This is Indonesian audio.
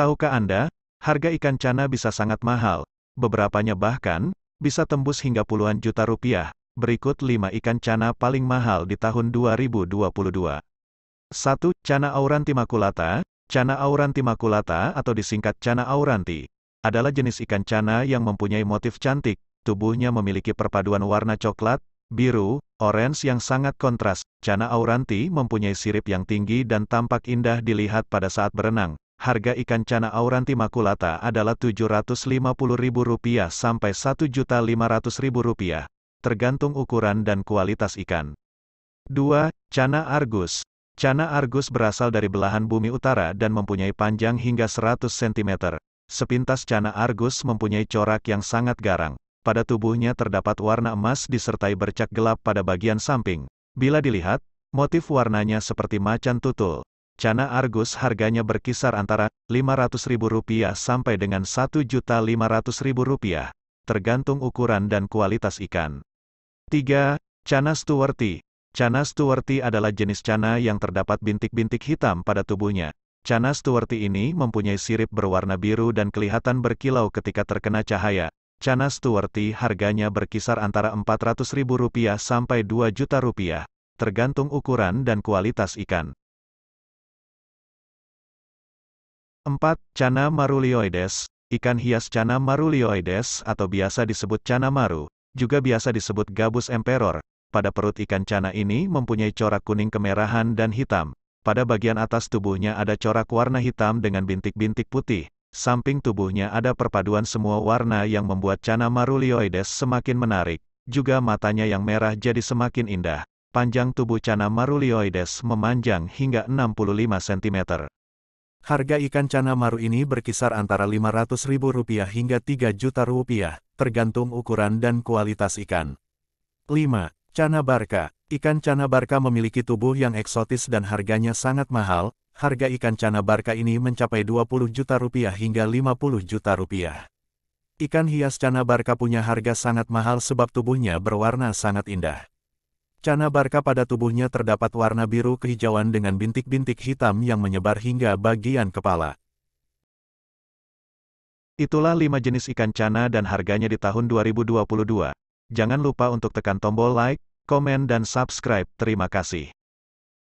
Tahukah Anda, harga ikan cana bisa sangat mahal, beberapanya bahkan, bisa tembus hingga puluhan juta rupiah. Berikut 5 ikan cana paling mahal di tahun 2022. 1. Cana auranti aurantimaculata Cana auranti makulata atau disingkat cana auranti, adalah jenis ikan cana yang mempunyai motif cantik, tubuhnya memiliki perpaduan warna coklat, biru, orange yang sangat kontras. Cana auranti mempunyai sirip yang tinggi dan tampak indah dilihat pada saat berenang, harga ikan cana auranti makulata adalah Rp750.000 sampai Rp1.500.000, tergantung ukuran dan kualitas ikan. 2. Cana Argus Cana Argus berasal dari belahan bumi utara dan mempunyai panjang hingga 100 cm. Sepintas Cana Argus mempunyai corak yang sangat garang. Pada tubuhnya terdapat warna emas disertai bercak gelap pada bagian samping. Bila dilihat, motif warnanya seperti macan tutul. Cana Argus harganya berkisar antara Rp500.000 sampai dengan Rp1.500.000, tergantung ukuran dan kualitas ikan. 3. Cana Stewarti Cana Stewarti adalah jenis cana yang terdapat bintik-bintik hitam pada tubuhnya. Cana Stewarti ini mempunyai sirip berwarna biru dan kelihatan berkilau ketika terkena cahaya. Cana Stewarti harganya berkisar antara Rp400.000 sampai Rp2 tergantung ukuran dan kualitas ikan. 4. Cana marulioides, ikan hias Cana marulioides atau biasa disebut Cana maru, juga biasa disebut gabus emperor. Pada perut ikan Cana ini mempunyai corak kuning kemerahan dan hitam. Pada bagian atas tubuhnya ada corak warna hitam dengan bintik-bintik putih. Samping tubuhnya ada perpaduan semua warna yang membuat Cana marulioides semakin menarik. Juga matanya yang merah jadi semakin indah. Panjang tubuh Cana marulioides memanjang hingga 65 cm. Harga ikan cana maru ini berkisar antara Rp500.000 hingga Rp3 juta, rupiah, tergantung ukuran dan kualitas ikan. 5. Cana Barka Ikan cana barka memiliki tubuh yang eksotis dan harganya sangat mahal, harga ikan cana barka ini mencapai 20 juta rupiah hingga 50 juta rupiah. Ikan hias cana barka punya harga sangat mahal sebab tubuhnya berwarna sangat indah. Cana Barka pada tubuhnya terdapat warna biru kehijauan dengan bintik-bintik hitam yang menyebar hingga bagian kepala. Itulah lima jenis ikan cana dan harganya di tahun 2022. Jangan lupa untuk tekan tombol like, komen dan subscribe. Terima kasih.